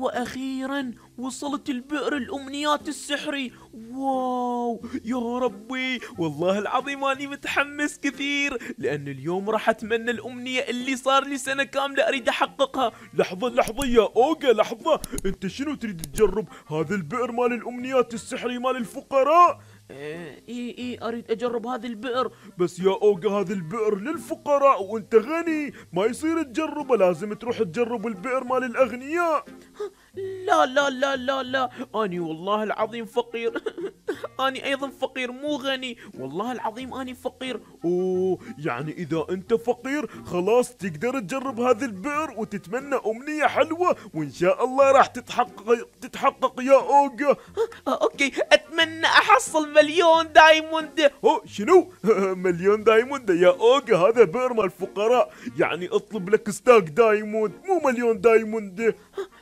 وأخيرا وصلت البئر الأمنيات السحري واو يا ربي والله العظيم اني متحمس كثير لأن اليوم راح أتمنى الأمنية اللي صار لي سنة كاملة أريد أحققها لحظة لحظة يا أوجا لحظة أنت شنو تريد تجرب هذا البئر مال الأمنيات السحري مال الفقراء اي اي إيه، اريد اجرب هذا البئر بس يا اوغا هذا البئر للفقراء وانت غني ما يصير تجربه لازم تروح تجرب البئر مال الاغنياء لا لا لا لا لا أني والله العظيم فقير أني أيضا فقير مو غني والله العظيم أني فقير أوه يعني إذا أنت فقير خلاص تقدر تجرب هذا البئر وتتمنى أمنية حلوة وإن شاء الله راح تتحقق تتحقق يا أوجا آه، أوكي أتمنى أحصل مليون دايموند أو شنو مليون دايموند يا أوجا هذا بئر مال الفقراء يعني اطلب لك ستاك دايموند مو مليون دايموند آه،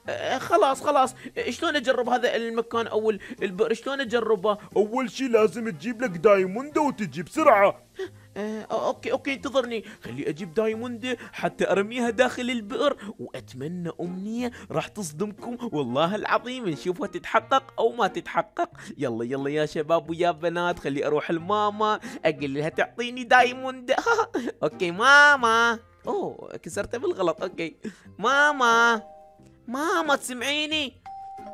آه، خلاص خلاص شلون اجرب هذا المكان او البئر شلون اجربه اول شيء لازم تجيب لك دايموندة وتجي بسرعه آه، اوكي اوكي انتظرني خلي اجيب دايموند حتى ارميها داخل البئر واتمنى امنيه راح تصدمكم والله العظيم نشوفها تتحقق او ما تتحقق يلا يلا يا شباب ويا بنات خلي اروح لماما اقول لها تعطيني دايموند اوكي ماما اوه كسرته بالغلط اوكي ماما ماما تسمعيني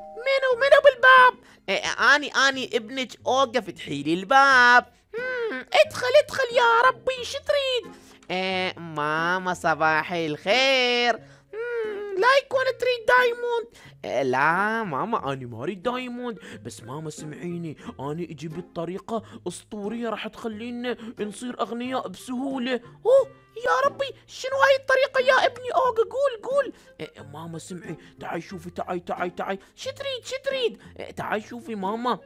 منو منو بالباب إيه اني اني ابنك اوقف تحيلي لي الباب ادخل ادخل يا ربي شو تريد إيه ماما صباح الخير لا يكون تريد دايموند إيه، لا ماما انا ما اريد دايموند بس ماما سمعيني انا اجي بالطريقه اسطوريه راح تخلينا نصير اغنياء بسهوله اوه يا ربي شنو هاي الطريقة يا ابني أوغا قول قول إيه, إيه، ماما سمعي تعي شوفي تعي تعي تعي شو تريد شو تريد إيه تعي شوفي ماما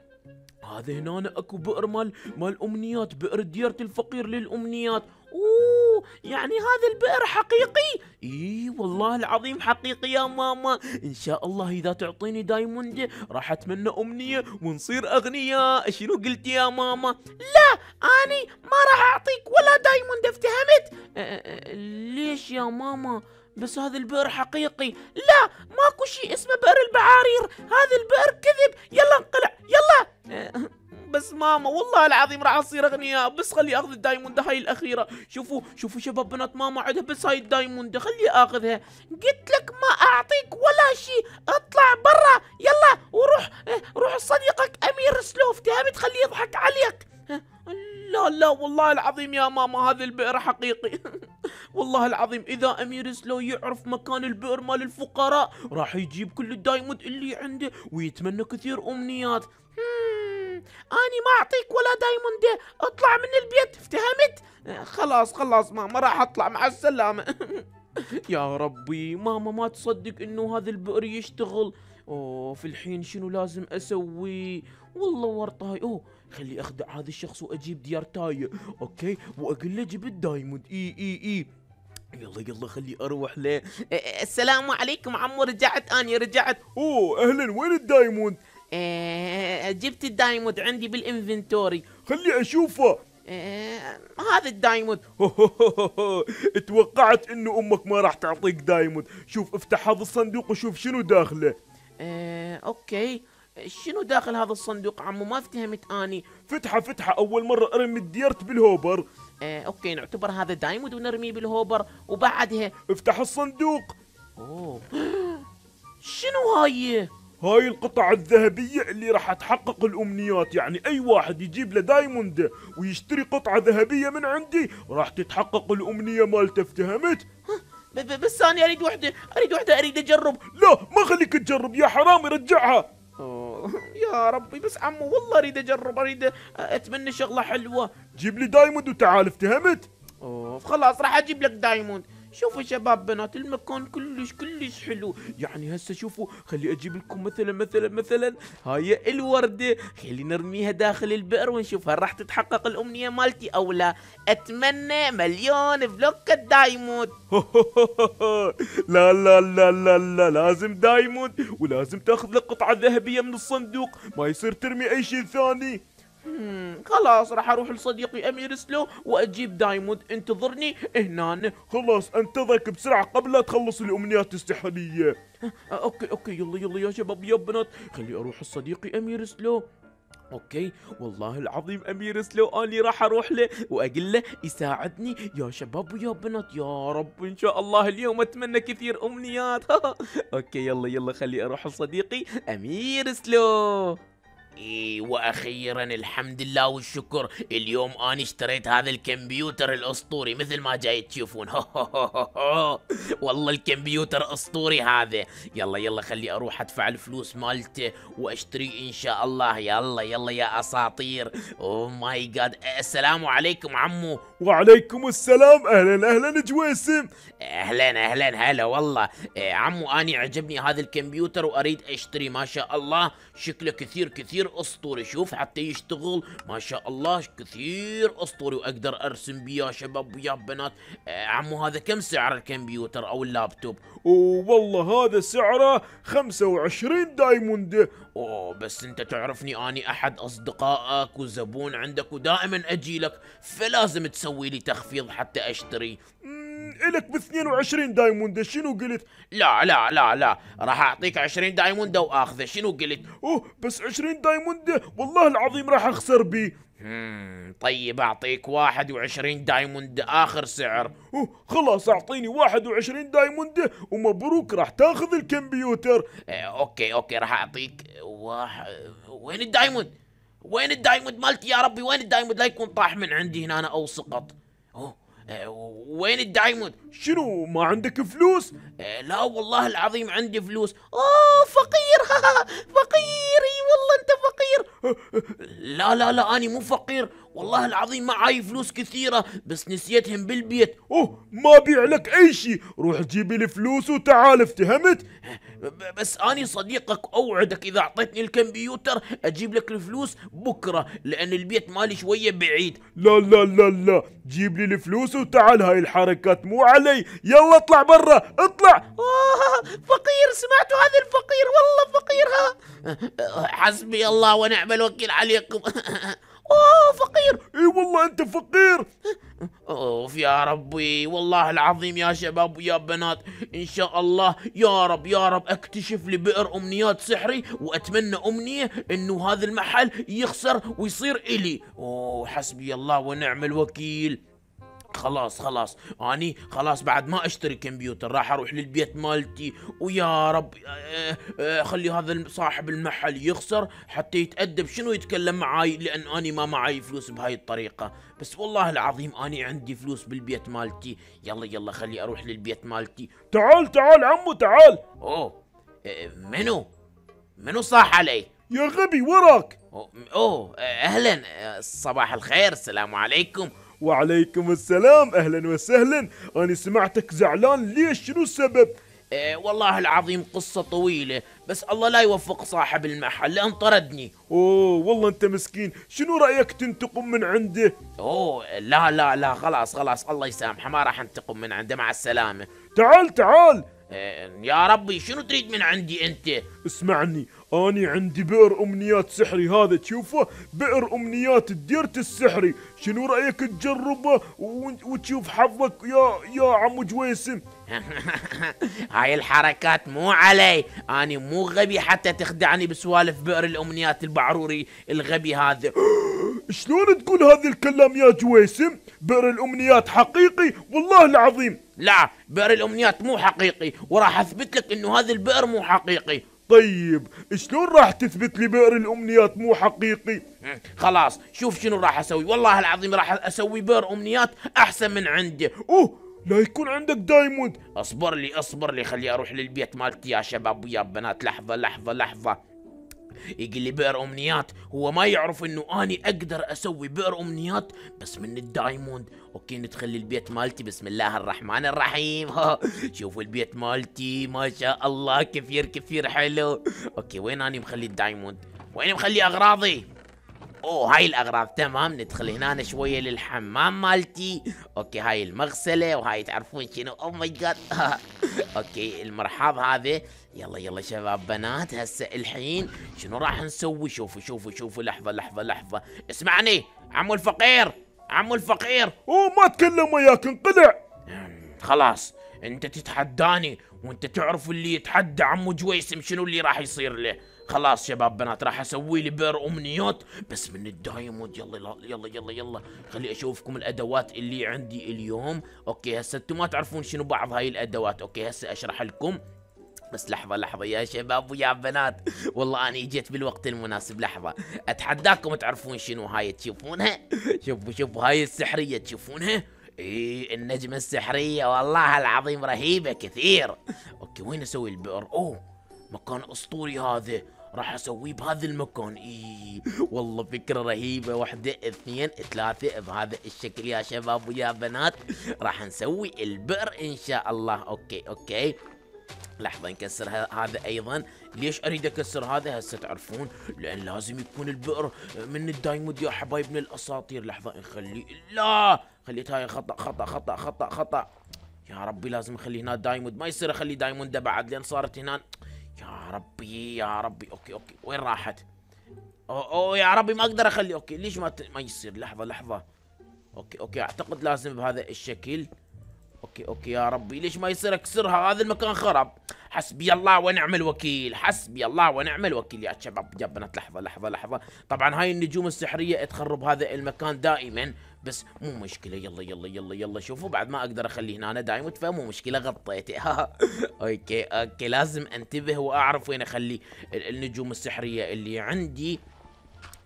هذا هنا اكو بئر مال مال امنيات بئر ديارة الفقير للامنيات اوه يعني هذا البئر حقيقي اي والله العظيم حقيقي يا ماما ان شاء الله اذا تعطيني دايموند راح اتمنى امنيه ونصير اغنياء شنو قلتي يا ماما لا اني ما راح اعطيك يا ماما بس هذا البئر حقيقي لا ماكو شيء اسمه بئر البعارير هذا البئر كذب يلا انقلع يلا بس ماما والله العظيم راح اصير اغنياء بس خلي اخذ الدايموند هاي الاخيره شوفوا شوفوا شباب بنات ماما عندها بس هاي الدايموند خلي اخذها قلت لك ما اعطيك ولا شيء اطلع برا يلا وروح روح صديقك امير سلوف تهبت خليه يضحك عليك لا لا والله العظيم يا ماما هذا البئر حقيقي والله العظيم اذا امير سلو يعرف مكان البئر مال الفقراء راح يجيب كل الدايموند اللي عنده ويتمنى كثير امنيات اني ما اعطيك ولا دايموند اطلع من البيت افتهمت خلاص خلاص ماما راح اطلع مع السلامه يا ربي ماما ما تصدق انه هذا البئر يشتغل اوه في الحين شنو لازم اسوي والله ورطه اوه خلي اخدع هذا الشخص واجيب ديار تاي اوكي واقول له جبت الدايموند اي اي اي يلا يلا خلي اروح له السلام عليكم عمو رجعت اني رجعت اوه اهلا وين الدايموند آه جبت الدايموند عندي بالانفنتوري خلي اشوفه آه هذا الدايموند توقعت انه امك ما راح تعطيك دايموند شوف افتح هذا الصندوق وشوف شنو داخله آه اوكي شنو داخل هذا الصندوق عمو ما افتهمت اني فتحة فتحة اول مرة ارمي الديرت بالهوبر اه اوكي نعتبر هذا دايموند ونرميه بالهوبر وبعدها افتح الصندوق اوه شنو هاي؟ هاي القطع الذهبية اللي راح تحقق الأمنيات يعني أي واحد يجيب له دايموند ويشتري قطعة ذهبية من عندي راح تتحقق الأمنية مالته افتهمت؟ بس أنا أريد وحدة أريد وحدة أريد أجرب لا ما خليك تجرب يا حرام رجعها يا ربي بس عمو والله اريد اجرب اريد اتمنى شغله حلوه جيب لي دايموند وتعال افتهمت؟ اوف خلاص راح اجيب لك دايموند شوفوا شباب بنات المكان كلش كلش حلو يعني هسه شوفوا خلي اجيب لكم مثلا مثلا مثلا هاي الوردة خلي نرميها داخل البئر ونشوف هل راح تتحقق الامنية مالتي او لا اتمنى مليون بلوك دايموند لا لا لا لا لا لازم دايموند ولازم تاخذ لك قطعة ذهبية من الصندوق ما يصير ترمي اي شيء ثاني خلاص راح اروح لصديقي امير سلو واجيب دايموند انتظرني هنا خلاص انتظرك بسرعه قبل لا تخلص الامنيات الاستحاليه أه، اوكي اوكي يلا يلا يا شباب يا بنات خلي اروح لصديقي امير سلو اوكي والله العظيم امير سلو اني راح اروح له واقول له يساعدني يا شباب ويا بنات يا رب ان شاء الله اليوم اتمنى كثير امنيات اوكي يلا يلا خلي اروح لصديقي امير سلو إيه واخيرا الحمد لله والشكر اليوم انا اشتريت هذا الكمبيوتر الاسطوري مثل ما جاي تشوفون هو هو هو والله الكمبيوتر اسطوري هذا يلا يلا خلي اروح ادفع الفلوس مالته واشتري ان شاء الله يلا يلا يا اساطير او ماي جاد السلام عليكم عمو وعليكم السلام اهلا اهلا جويسم اهلا اهلا هلا والله إيه، عمو اني عجبني هذا الكمبيوتر واريد اشتري ما شاء الله شكله كثير كثير اسطوري شوف حتى يشتغل ما شاء الله كثير اسطوري واقدر ارسم بيه يا شباب ويا بنات آه، عمو هذا كم سعر الكمبيوتر او اللابتوب والله هذا سعره 25 دايموند اوه بس انت تعرفني اني احد اصدقائك وزبون عندك ودائما اجي لك فلازم تسوي لي تخفيض حتى اشتري الك ب 22 دايموند شنو قلت؟ لا لا لا لا راح اعطيك 20 دايموند واخذه شنو قلت؟ اوه بس 20 دايموند والله العظيم راح اخسر بي طيب اعطيك 21 دايموند اخر سعر أوه خلاص اعطيني 21 دايموند ومبروك راح تاخذ الكمبيوتر اه اوكي اوكي راح اعطيك واحد وين الدايموند وين الدايموند مالتي يا ربي وين الدايموند لا يكون طاح من عندي هنا أنا او سقط اوه آه، وين الدايموند؟ شنو ما عندك فلوس؟ آه، لا والله العظيم عندي فلوس اوه فقير فقير اي والله انت فقير آه، لا لا لا اني مو فقير والله العظيم معاي فلوس كثيرة بس نسيتهم بالبيت اوه ما بيع لك اي شيء روح جيبي الفلوس وتعال افتهمت بس اني صديقك اوعدك اذا اعطيتني الكمبيوتر اجيب لك الفلوس بكرة لان البيت مالي شوية بعيد لا لا لا لا جيب لي الفلوس وتعال هاي الحركات مو علي يلا اطلع برا اطلع آه فقير سمعتوا هذا الفقير والله فقير ها حسبي الله ونعم الوكيل عليكم اوه فقير اي والله انت فقير أه، اوف يا ربي والله العظيم يا شباب ويا بنات ان شاء الله يا رب يا رب اكتشف لي بئر امنيات سحري واتمنى امنيه انه هذا المحل يخسر ويصير الي اوه حسبي الله ونعم الوكيل خلاص خلاص اني خلاص بعد ما اشتري كمبيوتر راح اروح للبيت مالتي ويا رب آه، آه، خلي هذا صاحب المحل يخسر حتى يتأدب شنو يتكلم معاي لان اني ما معاي فلوس بهاي الطريقة بس والله العظيم اني عندي فلوس بالبيت مالتي يلا يلا خلي اروح للبيت مالتي تعال تعال عمو تعال اوه آه، منو منو صاح علي يا غبي وراك اوه اهلا صباح الخير السلام عليكم وعليكم السلام اهلا وسهلا انا سمعتك زعلان ليش شنو السبب إيه والله العظيم قصة طويلة بس الله لا يوفق صاحب المحل لأن طردني أوه والله أنت مسكين شنو رأيك تنتقم من عنده أوه لا لا لا خلاص خلاص الله يسامحه ما راح انتقم من عنده مع السلامة تعال تعال إيه يا ربي شنو تريد من عندي أنت اسمعني اني عندي بئر امنيات سحري هذا تشوفه بئر امنيات الديرت السحري شنو رايك تجربه وتشوف حظك يا يا عمو جويسم هاي الحركات مو علي اني مو غبي حتى تخدعني بسوالف بئر الامنيات البعروري الغبي هذا شلون تقول هذا الكلام يا جويسم بئر الامنيات حقيقي والله العظيم لا بئر الامنيات مو حقيقي وراح اثبت لك انه هذا البئر مو حقيقي طيب شلون راح تثبت لي بئر الامنيات مو حقيقي خلاص شوف شنو راح اسوي والله العظيم راح اسوي بئر امنيات احسن من عندي اوه لا يكون عندك دايموند اصبر لي اصبر لي خلي اروح للبيت مالتي يا شباب ويا بنات لحظه لحظه لحظه يجي لي بئر امنيات هو ما يعرف انه اني اقدر اسوي بئر امنيات بس من الدايموند اوكي نتخلي البيت مالتي بسم الله الرحمن الرحيم شوفوا البيت مالتي ما شاء الله كثير كثير حلو اوكي وين اني مخلي الدايموند وين مخلي اغراضي اوه هاي الاغراض تمام ندخل هنا شويه للحمام مالتي اوكي هاي المغسله وهاي تعرفون شنو او ماي جاد اوكي المرحاض هذا يلا يلا شباب بنات هسه الحين شنو راح نسوي شوفوا شوفوا شوفوا لحظه لحظه لحظه اسمعني عمو الفقير عمو الفقير اوه ما تكلم وياك انقلع خلاص انت تتحداني وانت تعرف اللي يتحدى عمو جويسم شنو اللي راح يصير له خلاص شباب بنات راح اسوي لي بير امنيات بس من الدايموند يلا يلا يلا يلا, خلي اشوفكم الادوات اللي عندي اليوم اوكي هسه انتم ما تعرفون شنو بعض هاي الادوات اوكي هسه اشرح لكم بس لحظة لحظة يا شباب ويا بنات والله أنا جيت بالوقت المناسب لحظة أتحداكم تعرفون شنو هاي تشوفونها شوفوا شوفوا هاي السحرية تشوفونها اي النجمة السحرية والله العظيم رهيبة كثير اوكي وين اسوي البئر اوه مكان اسطوري هذا راح اسويه بهذا المكان اي والله فكره رهيبه واحده اثنين ثلاثه بهذا الشكل يا شباب ويا بنات راح نسوي البئر ان شاء الله اوكي اوكي لحظة نكسر هذا أيضا ليش أريد أكسر هذا هسه تعرفون لأن لازم يكون البئر من الدايمود يا حبايبنا الأساطير لحظة نخلي لا خليت هاي خطأ خطأ خطأ خطأ خطأ يا ربي لازم اخلي هنا دايموند ما يصير اخلي دايموند بعد لان صارت هنا يا ربي يا ربي اوكي اوكي وين راحت أوه, أو يا ربي ما اقدر اخلي اوكي ليش ما ما يصير لحظه لحظه اوكي اوكي اعتقد لازم بهذا الشكل اوكي اوكي يا ربي ليش ما يصير اكسرها هذا المكان خرب حسبي الله ونعم الوكيل حسبي الله ونعم الوكيل يا شباب يا بنات لحظه لحظه لحظه طبعا هاي النجوم السحريه تخرب هذا المكان دائما بس مو مشكلة يلا يلا يلا يلا شوفوا بعد ما اقدر اخليه هنا دايموند فمو مشكلة غطيته اوكي اوكي لازم انتبه واعرف وين اخلي النجوم السحرية اللي عندي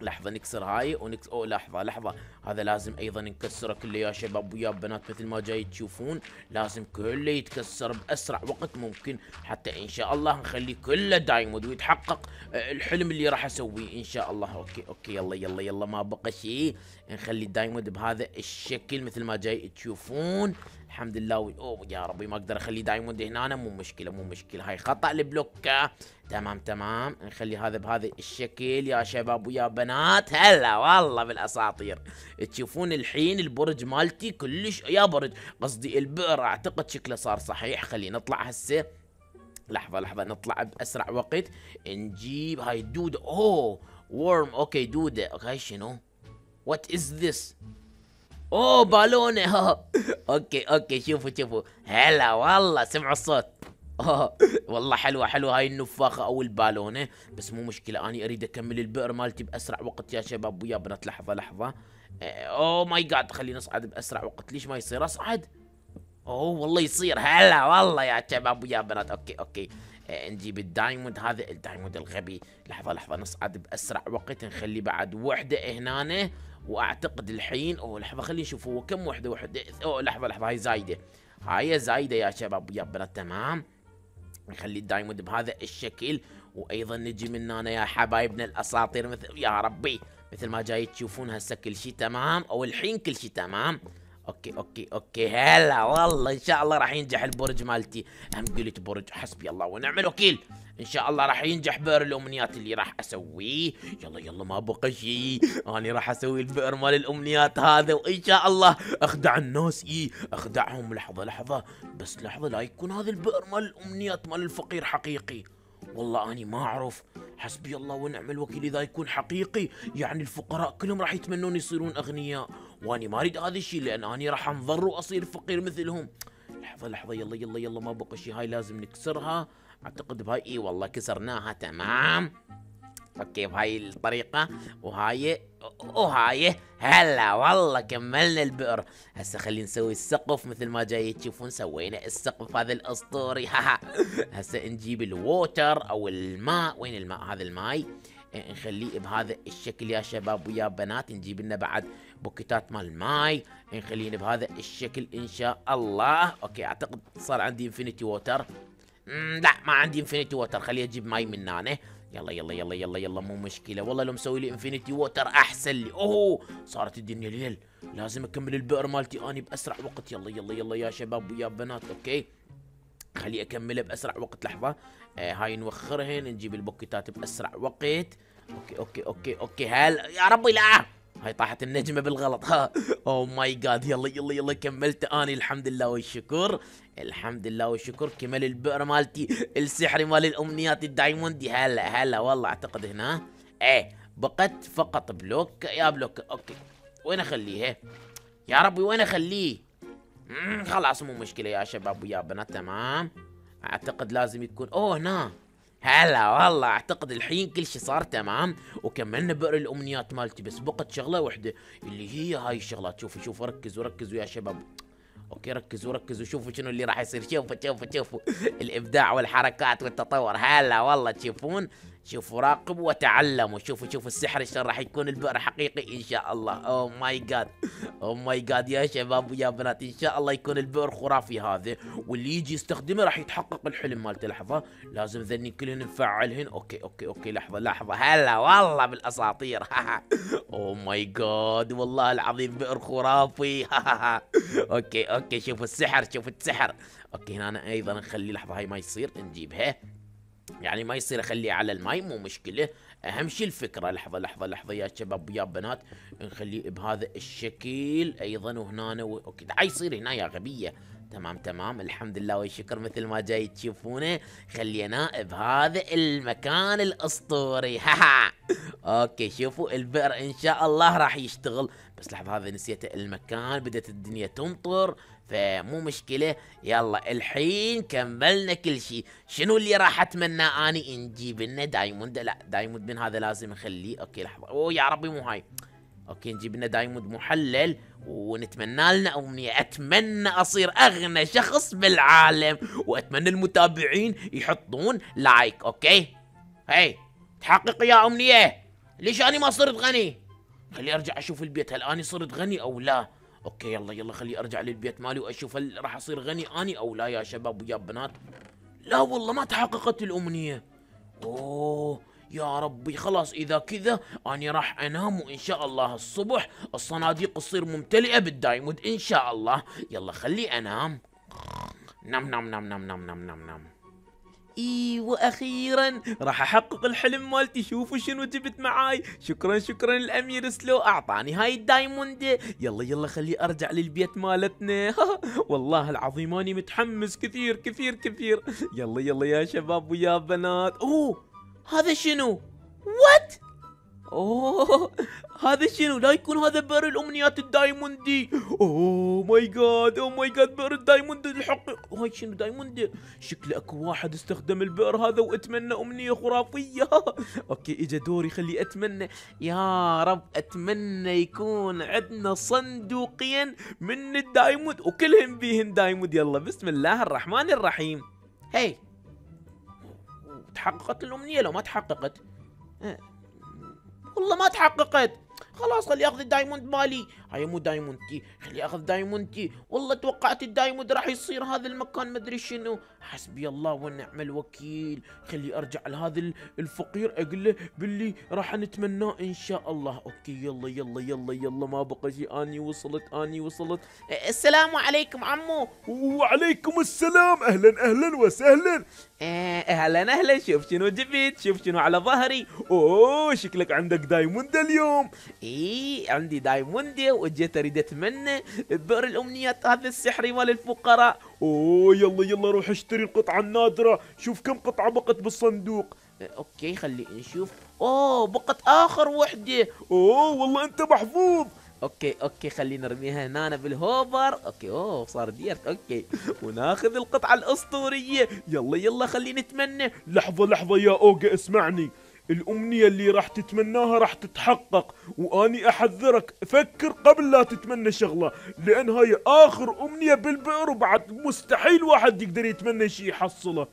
لحظة نكسر هاي ونكس أوه لحظة لحظة هذا لازم أيضا نكسره كله يا شباب ويا بنات مثل ما جاي تشوفون لازم كله يتكسر بأسرع وقت ممكن حتى إن شاء الله نخليه كله دايمود ويتحقق آه، الحلم اللي راح أسويه إن شاء الله أوكي أوكي يلا يلا يلا ما بقى شيء نخلي دايمود بهذا الشكل مثل ما جاي تشوفون الحمد لله و... اوه يا ربي ما اقدر اخليه دايموند هنا أنا مو مشكله مو مشكله هاي خطا البلوك تمام تمام نخلي هذا بهذا الشكل يا شباب ويا بنات هلا والله بالاساطير تشوفون الحين البرج مالتي كلش يا برج قصدي البئر اعتقد شكله صار صحيح خلينا نطلع هسه لحظه لحظه نطلع باسرع وقت نجيب هاي الدوده اوه ورم اوكي دوده هاي شنو وات از ذس اوه بالونه ها اوكي اوكي شوفوا شوفوا هلا والله سمعوا الصوت اوه والله حلوه حلوه هاي النفاخه او البالونه بس مو مشكله اني اريد اكمل البئر مالتي باسرع وقت يا شباب ويا بنات لحظه لحظه آه، اوه ماي جاد خليني اصعد باسرع وقت ليش ما يصير اصعد اوه والله يصير هلا والله يا شباب ويا بنات اوكي اوكي آه، نجيب الدايموند هذا الدايموند الغبي لحظه لحظه نصعد باسرع وقت نخلي بعد وحده هنا واعتقد الحين او لحظه خلينا نشوف هو كم وحده وحده او لحظه لحظه هاي زايده هاي زايده يا شباب يا بنات تمام نخلي الدايموند بهذا الشكل وايضا نجي من هنا يا حبايبنا الاساطير مثل يا ربي مثل ما جاي تشوفون هسه كل شيء تمام او الحين كل شيء تمام اوكي اوكي اوكي هلا والله ان شاء الله راح ينجح البرج مالتي هم قلت برج حسبي الله ونعم الوكيل ان شاء الله راح ينجح بئر الامنيات اللي راح اسويه يلا يلا ما بقى شيء انا راح اسوي البئر مال الامنيات هذا وان شاء الله اخدع الناس اي اخدعهم لحظه لحظه بس لحظه لا يكون هذا البئر مال الامنيات مال الفقير حقيقي والله أني ما أعرف حسبي الله ونعم الوكيل إذا يكون حقيقي يعني الفقراء كلهم راح يتمنون يصيرون أغنياء وأني ما أريد هذا الشيء لأن أني راح أنضر وأصير فقير مثلهم لحظة لحظة يلا يلا يلا ما بقى شيء هاي لازم نكسرها أعتقد بهاي إي والله كسرناها تمام اوكي بهاي الطريقه وهاي وهاي هلا والله كملنا البئر هسه خلينا نسوي السقف مثل ما جاي تشوفون سوينا السقف هذا الاسطوري ها هسه نجيب الووتر او الماء وين الماء هذا الماي إيه، نخليه بهذا الشكل يا شباب ويا بنات نجيب لنا بعد بوكيتات مال ماي نخليه بهذا الشكل ان شاء الله اوكي اعتقد صار عندي انفينيتي ووتر لا ما عندي انفينيتي ووتر خليني اجيب ماي من هنا يلا يلا يلا يلا يلا مو مشكلة والله لو مسوي لي انفينيتي ووتر احسن لي اوه صارت الدنيا ليل لازم اكمل البئر مالتي اني باسرع وقت يلا يلا يلا يا شباب ويا بنات اوكي خلي اكمله باسرع وقت لحظة آه هاي نوخرهن نجيب البوكيتات باسرع وقت اوكي اوكي اوكي اوكي هل يا ربي لا هاي طاحت النجمة بالغلط ها او ماي جاد يلا يلا يلا كملت اني الحمد لله والشكر الحمد لله والشكر كمل البئر مالتي السحري مال الامنيات الدايموندي هلا هلا والله اعتقد هنا ايه بقت فقط بلوك يا بلوك اوكي وين اخليه إيه. يا ربي وين اخليه خلاص مو مشكلة يا شباب ويا بنات تمام اعتقد لازم يكون اوه هنا هلا والله اعتقد الحين كل شيء صار تمام وكملنا بئر الامنيات مالتي بس بقت شغله واحده اللي هي هاي الشغلات شوفوا شوفوا ركزوا ركزوا يا شباب اوكي ركزوا ركزوا شوفوا شنو اللي راح يصير شوفوا شوفوا شوفوا الابداع والحركات والتطور هلا والله تشوفون شوفوا راقبوا وتعلموا شوفوا شوفوا السحر شلون راح يكون البئر حقيقي ان شاء الله او ماي جاد او ماي جاد يا شباب ويا بنات ان شاء الله يكون البئر خرافي هذا واللي يجي يستخدمه راح يتحقق الحلم مالته لحظه لازم ذني كلهن نفعلهن اوكي اوكي اوكي لحظه لحظه هلا والله بالاساطير او ماي جاد والله العظيم بئر خرافي اوكي اوكي شوفوا السحر شوفوا السحر اوكي هنا ايضا نخلي لحظه هاي ما يصير نجيبها يعني ما يصير اخليه على الماي مو مشكله اهم شيء الفكره لحظه لحظه لحظه يا شباب ويا بنات نخليه بهذا الشكل ايضا وهنا و... اوكي هاي يصير هنا يا غبيه تمام تمام الحمد لله والشكر مثل ما جاي تشوفونه خليناه بهذا المكان الاسطوري ها اوكي شوفوا البئر ان شاء الله راح يشتغل بس لحظه هذا نسيت المكان بدت الدنيا تمطر فمو مشكله يلا الحين كملنا كل شيء شنو اللي راح اتمنى اني نجيب لنا دايموند لا دايموند من هذا لازم نخليه اوكي لحظه اوه يا ربي مو هاي اوكي نجيب لنا دايموند محلل ونتمنى لنا امنيه اتمنى اصير اغنى شخص بالعالم واتمنى المتابعين يحطون لايك اوكي هاي تحقق يا امنيه ليش انا ما صرت غني خلي ارجع اشوف البيت هل اني صرت غني او لا اوكي يلا يلا خلي ارجع للبيت مالي واشوف هل راح اصير غني اني او لا يا شباب ويا بنات لا والله ما تحققت الامنيه اوه يا ربي خلاص اذا كذا اني راح انام وان شاء الله الصبح الصناديق تصير ممتلئه بالدايمود ان شاء الله يلا خلي انام نم نم نم نم نم نم نم, نم. اي واخيرا راح احقق الحلم مالتي شوفوا شنو جبت معاي شكرا شكرا الامير سلو اعطاني هاي الدايموند يلا يلا خلي ارجع للبيت مالتنا والله العظيم اني متحمس كثير كثير كثير يلا يلا يا شباب ويا بنات اوه هذا شنو وات اوه هذا شنو لا يكون هذا بئر الامنيات الدايموندي اوه ماي جاد اوه ماي جاد بئر الدايموند الحقيقي هاي شنو دايموند شكله اكو واحد استخدم البئر هذا واتمنى امنيه خرافيه اوكي اجى دوري خلي اتمنى يا رب اتمنى يكون عندنا صندوقين من الدايموند وكلهم بيهن دايموند يلا بسم الله الرحمن الرحيم هي تحققت الامنيه لو ما تحققت أه. والله ما تحققت خلاص خلي اخذ الدايموند مالي هاي مو دايموند تي خلي اخذ دايموند تي والله توقعت الدايموند راح يصير هذا المكان مدري شنو حسبي الله ونعم الوكيل خلي ارجع لهذا الفقير اقول له باللي راح نتمناه ان شاء الله اوكي يلا يلا يلا يلا ما بقى شيء اني وصلت اني وصلت السلام عليكم عمو وعليكم السلام اهلا اهلا وسهلا اهلا اهلا شوف شنو جبت شوف شنو على ظهري اوه شكلك عندك دايموند اليوم اي عندي دايموند وجيت اريد اتمنى بئر الامنيات هذا السحري مال الفقراء اوه يلا يلا روح اشتري القطعه النادره شوف كم قطعه بقت بالصندوق أه، اوكي خلي نشوف اوه بقت اخر وحده اوه والله انت محظوظ اوكي اوكي خلينا نرميها هنا بالهوبر اوكي اوه صار ديرت اوكي وناخذ القطعه الاسطوريه يلا يلا خلينا نتمنى لحظه لحظه يا اوجا اسمعني الأمنية اللي راح تتمناها راح تتحقق وأني أحذرك فكر قبل لا تتمنى شغلة لأن هاي آخر أمنية بالبئر وبعد مستحيل واحد يقدر يتمنى شيء يحصله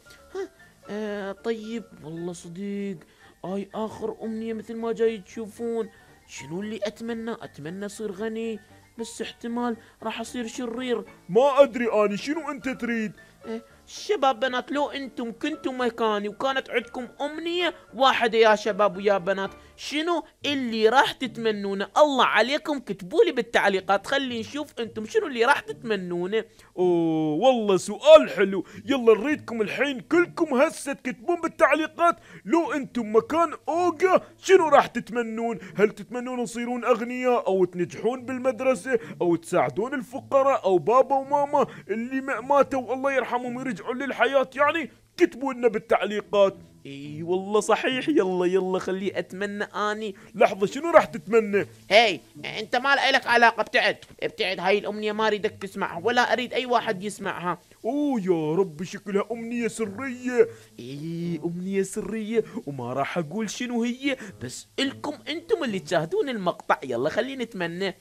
آه طيب والله صديق هاي آخر أمنية مثل ما جاي تشوفون شنو اللي أتمنى أتمنى أصير غني بس احتمال راح أصير شرير ما أدري أني شنو أنت تريد آه شباب بنات لو انتم كنتم مكاني وكانت عندكم امنية واحدة يا شباب ويا بنات شنو اللي راح تتمنونه الله عليكم كتبوا لي بالتعليقات خلي نشوف انتم شنو اللي راح تتمنونه اوه والله سؤال حلو يلا نريدكم الحين كلكم هسه تكتبون بالتعليقات لو انتم مكان اوجا شنو راح تتمنون هل تتمنون تصيرون اغنياء او تنجحون بالمدرسة او تساعدون الفقراء او بابا وماما اللي ماتوا الله يرحمهم يرجع ترجعون للحياة يعني كتبوا لنا بالتعليقات اي والله صحيح يلا يلا خلي اتمنى اني لحظه شنو راح تتمنى هاي انت ما لك علاقه ابتعد ابتعد هاي الامنيه ما اريدك تسمعها ولا اريد اي واحد يسمعها اوه يا رب شكلها امنيه سريه اي امنيه سريه وما راح اقول شنو هي بس الكم انتم اللي تشاهدون المقطع يلا خلينا نتمنى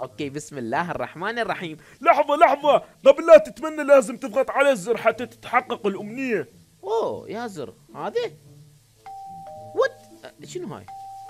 اوكي بسم الله الرحمن الرحيم لحظة لحظة قبل لا تتمنى لازم تضغط على الزر حتى تتحقق الأمنية اوه يا زر هذه وات أه، شنو هاي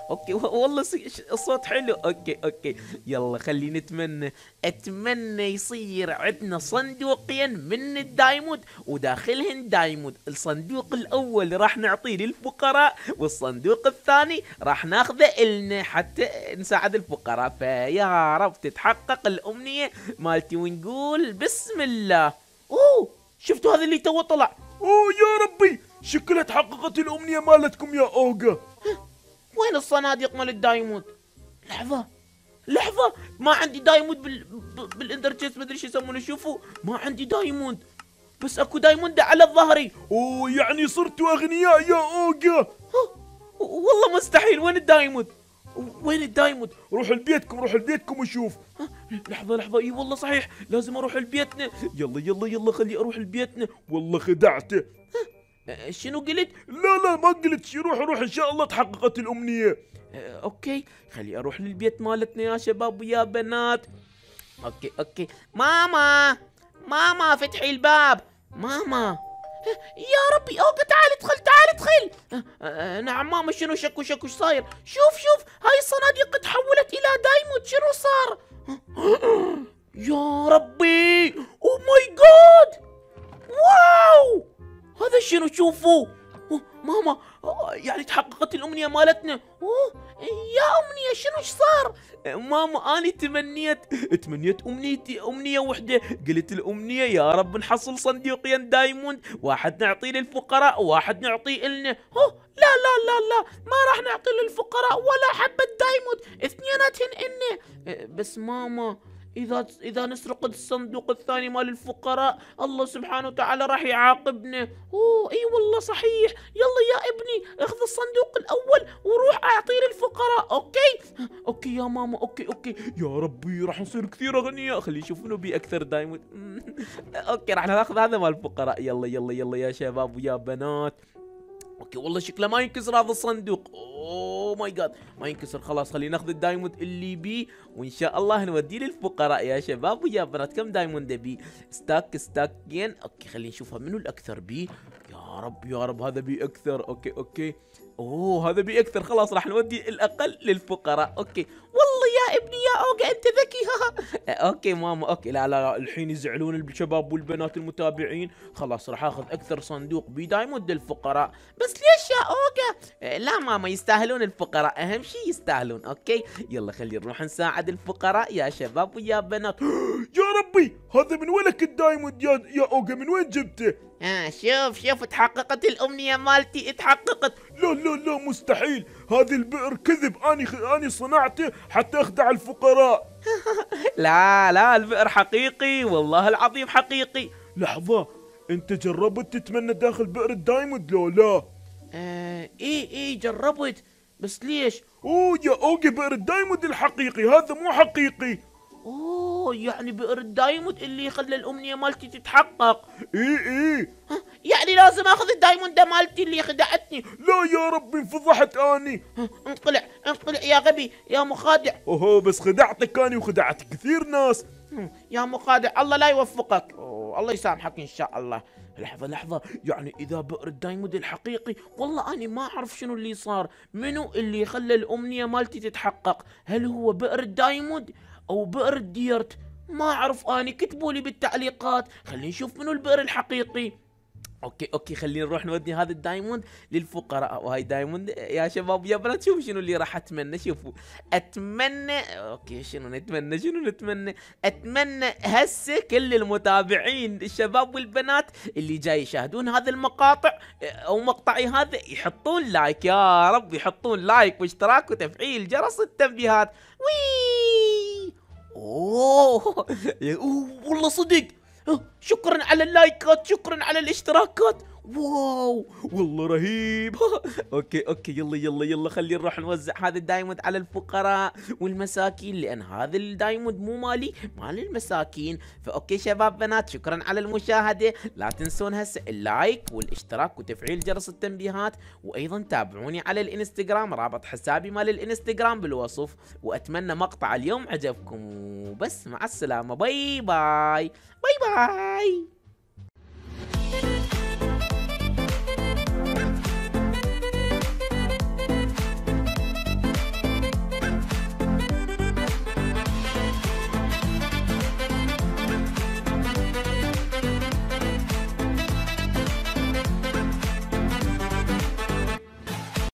اوكي والله الصوت حلو اوكي اوكي يلا خلينا نتمنى اتمنى يصير عندنا صندوقين من الدايمود وداخلهن دايمود الصندوق الاول راح نعطيه للفقراء والصندوق الثاني راح ناخذه لنا حتى نساعد الفقراء فيا رب تتحقق الامنيه مالتي ونقول بسم الله اوه شفتوا هذا اللي تو طلع اوه يا ربي شكلها تحققت الامنيه مالتكم يا اوغا وين الصناديق مال الدايموند لحظة لحظة ما عندي دايموند بال... ما مدري شو يسمونه شوفوا ما عندي دايموند بس اكو دايموند على ظهري اوه يعني صرتوا اغنياء يا اوجا والله مستحيل وين الدايموند وين الدايموند روح لبيتكم روح لبيتكم وشوف لحظه لحظه اي والله صحيح لازم اروح لبيتنا يلا يلا يلا خلي اروح لبيتنا والله خدعته شنو قلت؟ لا لا ما قلت روح روح ان شاء الله تحققت الامنية أه، اوكي خلي اروح للبيت مالتنا يا شباب ويا بنات اوكي اوكي ماما ماما فتحي الباب ماما أه، يا ربي اوكي تعال ادخل تعال ادخل أه، نعم ماما شنو شكو شكو صاير شوف شوف هاي الصناديق تحولت الى دايموند شنو صار يا ربي او ماي جاد واو هذا شنو شوفوا ماما يعني تحققت الأمنية مالتنا يا أمنية شنو صار ماما أنا تمنيت تمنيت أمنيتي أمنية وحدة قلت الأمنية يا رب نحصل صندوقين دايموند واحد نعطيه للفقراء واحد نعطيه إلنا لا لا لا لا ما راح نعطي للفقراء ولا حبة دايموند اثنيناتهن إلنا أه، بس ماما إذا إذا نسرق الصندوق الثاني مال الفقراء الله سبحانه وتعالى راح يعاقبنا أوه أي أيوة والله صحيح يلا يا ابني اخذ الصندوق الأول وروح أعطيه للفقراء أوكي أوكي يا ماما أوكي أوكي يا ربي راح نصير كثير أغنياء خلي يشوفونه بي أكثر دايما أوكي راح ناخذ هذا مال الفقراء يلا يلا يلا يا شباب ويا بنات اوكي والله شكله ما ينكسر هذا الصندوق اوه ماي جاد ما ينكسر خلاص خلينا ناخذ الدايموند اللي بي وان شاء الله نوديه للفقراء يا شباب ويا بنات كم دايموند بي ستاك ستاكين اوكي خلينا نشوفها منو الاكثر بي يا رب يا رب هذا بي اكثر اوكي اوكي اوه oh، هذا بي اكثر خلاص راح نودي الاقل للفقراء اوكي والله اوكي انت ذكي إيه، اوكي ماما اوكي لا لا لا الحين يزعلون الشباب والبنات المتابعين خلاص راح اخذ اكثر صندوق بي دايموند للفقراء بس ليش يا اوكي إيه، لا ماما يستاهلون الفقراء اهم شيء يستاهلون اوكي يلا خلينا نروح نساعد الفقراء يا شباب ويا بنات يا ربي هذا من ولك الدايموند يا يا اوجا من وين جبته؟ ها آه شوف شوف تحققت الامنيه مالتي اتحققت لا لا لا مستحيل هذه البئر كذب اني خ... اني صنعته حتى اخدع الفقراء لا لا البئر حقيقي والله العظيم حقيقي لحظه انت جربت تتمنى داخل بئر الدايموند لو لا آه اي اي جربت بس ليش؟ اوه يا اوجي بئر الدايموند الحقيقي هذا مو حقيقي اوه يعني بئر الدايموند اللي خلى الامنيه مالتي تتحقق اي اي يعني لازم اخذ الدايموند ده مالتي اللي خدعتني لا يا ربي انفضحت اني انقلع انقلع يا غبي يا مخادع اوه بس خدعتك اني وخدعت كثير ناس يا مخادع الله لا يوفقك أوه الله يسامحك ان شاء الله لحظة لحظة يعني إذا بئر الدايمود الحقيقي والله أنا ما أعرف شنو اللي صار منو اللي خلى الأمنية مالتي تتحقق هل هو بئر الدايمود او بئر الديرت ما اعرف اني كتبوا لي بالتعليقات خلينا نشوف منو البئر الحقيقي اوكي اوكي خلينا نروح نودي هذا الدايموند للفقراء وهاي دايموند يا شباب يا بنات شوفوا شنو اللي راح اتمنى شوفوا اتمنى اوكي شنو نتمنى شنو نتمنى اتمنى هسه كل المتابعين الشباب والبنات اللي جاي يشاهدون هذا المقاطع او مقطعي هذا يحطون لايك يا رب يحطون لايك واشتراك وتفعيل جرس التنبيهات وي اوه والله صدق أه، شكرا على اللايكات شكرا على الاشتراكات واو والله رهيب اوكي اوكي يلا يلا يلا خلينا نروح نوزع هذا الدايموند على الفقراء والمساكين لان هذا الدايموند مو مالي مال المساكين فاوكي شباب بنات شكرا على المشاهده لا تنسون هسه اللايك والاشتراك وتفعيل جرس التنبيهات وايضا تابعوني على الانستغرام رابط حسابي مال الانستغرام بالوصف واتمنى مقطع اليوم عجبكم وبس مع السلامه باي باي باي باي